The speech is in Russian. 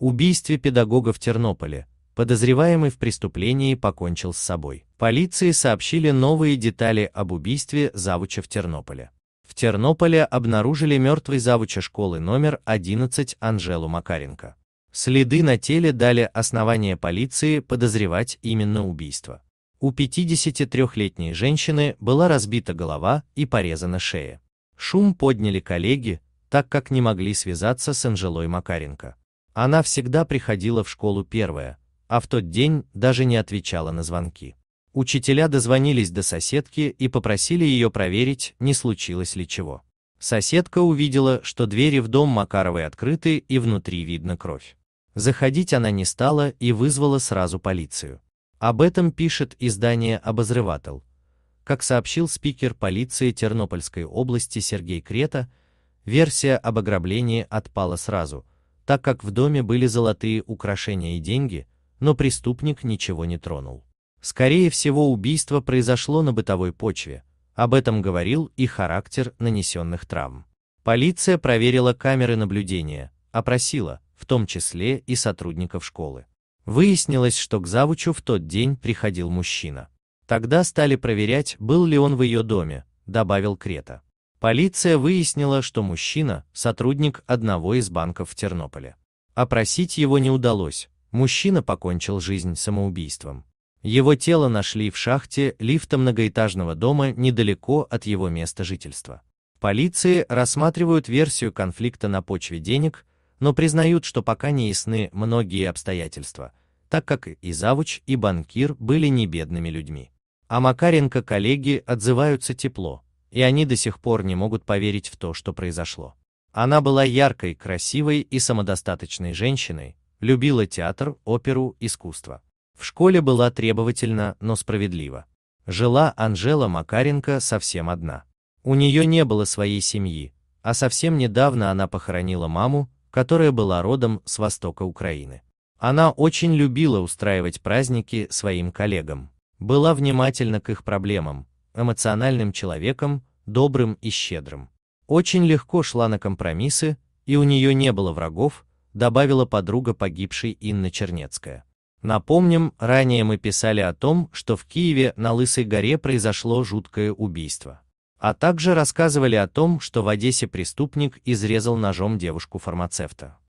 убийстве педагога в Тернополе, подозреваемый в преступлении покончил с собой. Полиции сообщили новые детали об убийстве завуча в Тернополе. В Тернополе обнаружили мертвый завуча школы номер 11 Анжелу Макаренко. Следы на теле дали основание полиции подозревать именно убийство. У 53-летней женщины была разбита голова и порезана шея. Шум подняли коллеги, так как не могли связаться с Анжелой Макаренко. Она всегда приходила в школу первая, а в тот день даже не отвечала на звонки. Учителя дозвонились до соседки и попросили ее проверить, не случилось ли чего. Соседка увидела, что двери в дом Макаровой открыты и внутри видно кровь. Заходить она не стала и вызвала сразу полицию. Об этом пишет издание Обозреватель. Как сообщил спикер полиции Тернопольской области Сергей Крета, версия об ограблении отпала сразу – так как в доме были золотые украшения и деньги, но преступник ничего не тронул. Скорее всего, убийство произошло на бытовой почве, об этом говорил и характер нанесенных травм. Полиция проверила камеры наблюдения, опросила, в том числе и сотрудников школы. Выяснилось, что к завучу в тот день приходил мужчина. Тогда стали проверять, был ли он в ее доме, добавил Крета. Полиция выяснила, что мужчина – сотрудник одного из банков в Тернополе. Опросить его не удалось, мужчина покончил жизнь самоубийством. Его тело нашли в шахте лифта многоэтажного дома недалеко от его места жительства. Полиции рассматривают версию конфликта на почве денег, но признают, что пока не ясны многие обстоятельства, так как и Завуч, и банкир были не бедными людьми. А Макаренко коллеги отзываются тепло, и они до сих пор не могут поверить в то, что произошло. Она была яркой, красивой и самодостаточной женщиной, любила театр, оперу, искусство. В школе была требовательна, но справедлива. Жила Анжела Макаренко совсем одна. У нее не было своей семьи, а совсем недавно она похоронила маму, которая была родом с востока Украины. Она очень любила устраивать праздники своим коллегам, была внимательна к их проблемам, эмоциональным человеком, добрым и щедрым. Очень легко шла на компромиссы, и у нее не было врагов, добавила подруга погибшей Инна Чернецкая. Напомним, ранее мы писали о том, что в Киеве на Лысой горе произошло жуткое убийство. А также рассказывали о том, что в Одессе преступник изрезал ножом девушку-фармацевта.